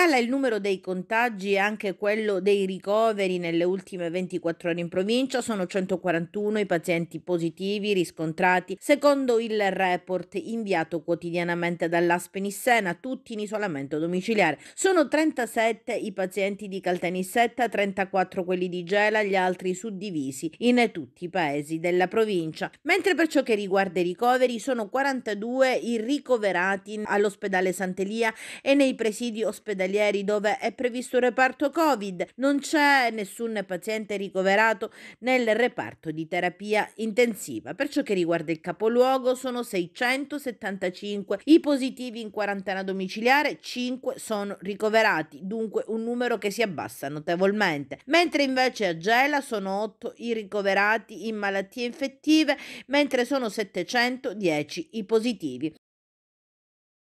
Cala il numero dei contagi e anche quello dei ricoveri nelle ultime 24 ore in provincia, sono 141 i pazienti positivi riscontrati secondo il report inviato quotidianamente dall'Aspenissena, tutti in isolamento domiciliare. Sono 37 i pazienti di Caltanissetta, 34 quelli di Gela, gli altri suddivisi in tutti i paesi della provincia. Mentre per ciò che riguarda i ricoveri sono 42 i ricoverati all'ospedale Sant'Elia e nei presidi ospedali ospedalieri dove è previsto un reparto Covid, non c'è nessun paziente ricoverato nel reparto di terapia intensiva. Per ciò che riguarda il capoluogo sono 675 i positivi in quarantena domiciliare, 5 sono ricoverati, dunque un numero che si abbassa notevolmente, mentre invece a Gela sono 8 i ricoverati in malattie infettive, mentre sono 710 i positivi.